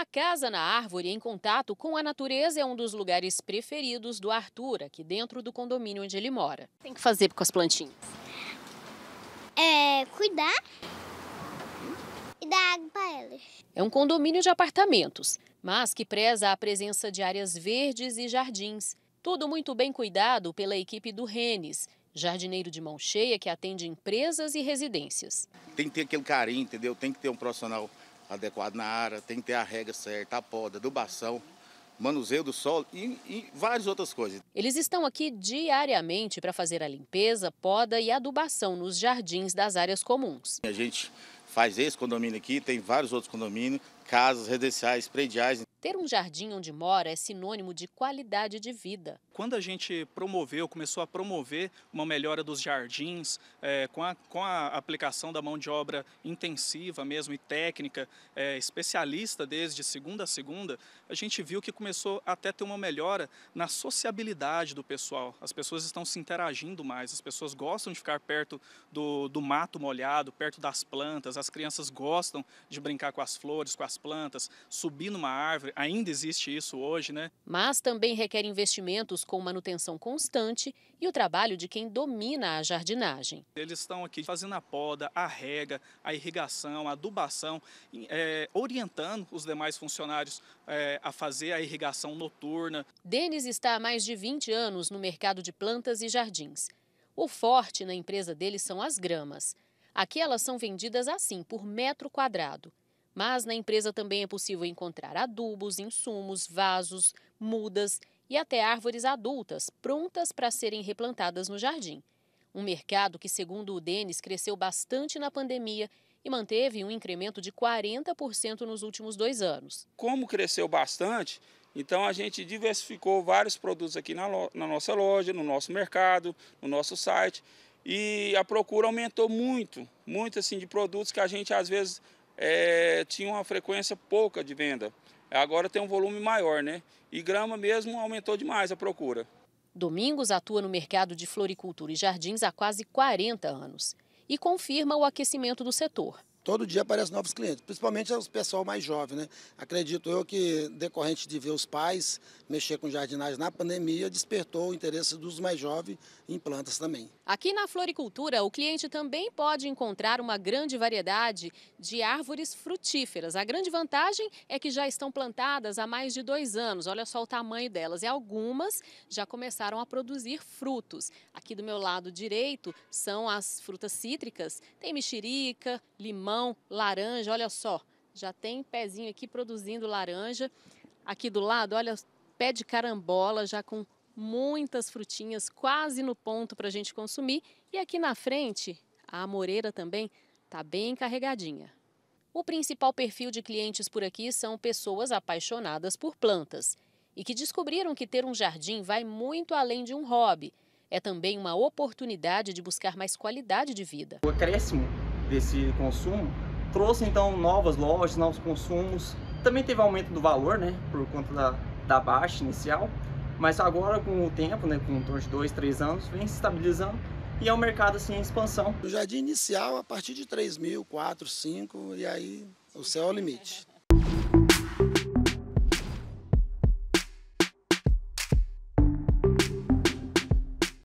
A casa na árvore em contato com a natureza é um dos lugares preferidos do Arthur, aqui dentro do condomínio onde ele mora. Tem que fazer com as plantinhas? É cuidar e dar água para elas. É um condomínio de apartamentos, mas que preza a presença de áreas verdes e jardins. Tudo muito bem cuidado pela equipe do Renes, jardineiro de mão cheia que atende empresas e residências. Tem que ter aquele carinho, entendeu? Tem que ter um profissional adequado na área, tem que ter a regra certa, a poda, adubação, manuseio do solo e, e várias outras coisas. Eles estão aqui diariamente para fazer a limpeza, poda e adubação nos jardins das áreas comuns. A gente faz esse condomínio aqui, tem vários outros condomínios, casas residenciais, prediais. Ter um jardim onde mora é sinônimo de qualidade de vida. Quando a gente promoveu, começou a promover uma melhora dos jardins, é, com, a, com a aplicação da mão de obra intensiva mesmo e técnica, é, especialista desde segunda a segunda, a gente viu que começou até ter uma melhora na sociabilidade do pessoal. As pessoas estão se interagindo mais, as pessoas gostam de ficar perto do, do mato molhado, perto das plantas, as crianças gostam de brincar com as flores, com as plantas, subir numa árvore, ainda existe isso hoje, né? Mas também requer investimentos com manutenção constante e o trabalho de quem domina a jardinagem. Eles estão aqui fazendo a poda, a rega, a irrigação, a adubação, é, orientando os demais funcionários é, a fazer a irrigação noturna. Denis está há mais de 20 anos no mercado de plantas e jardins. O forte na empresa dele são as gramas. Aqui elas são vendidas assim, por metro quadrado. Mas na empresa também é possível encontrar adubos, insumos, vasos, mudas e até árvores adultas prontas para serem replantadas no jardim. Um mercado que, segundo o Denis, cresceu bastante na pandemia e manteve um incremento de 40% nos últimos dois anos. Como cresceu bastante, então a gente diversificou vários produtos aqui na, lo na nossa loja, no nosso mercado, no nosso site. E a procura aumentou muito, muito assim de produtos que a gente às vezes é, tinha uma frequência pouca de venda. Agora tem um volume maior, né? E grama mesmo aumentou demais a procura. Domingos atua no mercado de floricultura e jardins há quase 40 anos e confirma o aquecimento do setor todo dia aparecem novos clientes, principalmente os pessoal mais jovem, né? Acredito eu que decorrente de ver os pais mexer com jardinagem na pandemia, despertou o interesse dos mais jovens em plantas também. Aqui na floricultura, o cliente também pode encontrar uma grande variedade de árvores frutíferas. A grande vantagem é que já estão plantadas há mais de dois anos. Olha só o tamanho delas. E algumas já começaram a produzir frutos. Aqui do meu lado direito são as frutas cítricas. Tem mexerica, limão laranja, olha só. Já tem pezinho aqui produzindo laranja. Aqui do lado, olha, pé de carambola já com muitas frutinhas quase no ponto para a gente consumir. E aqui na frente, a amoreira também está bem carregadinha. O principal perfil de clientes por aqui são pessoas apaixonadas por plantas e que descobriram que ter um jardim vai muito além de um hobby. É também uma oportunidade de buscar mais qualidade de vida. O acréscimo desse consumo, trouxe então novas lojas, novos consumos. Também teve aumento do valor, né, por conta da, da baixa inicial, mas agora com o tempo, né, com em torno de dois, três anos, vem se estabilizando e é um mercado assim em expansão. o jardim inicial, a partir de 3 mil, 4, 5, e aí o céu é o limite.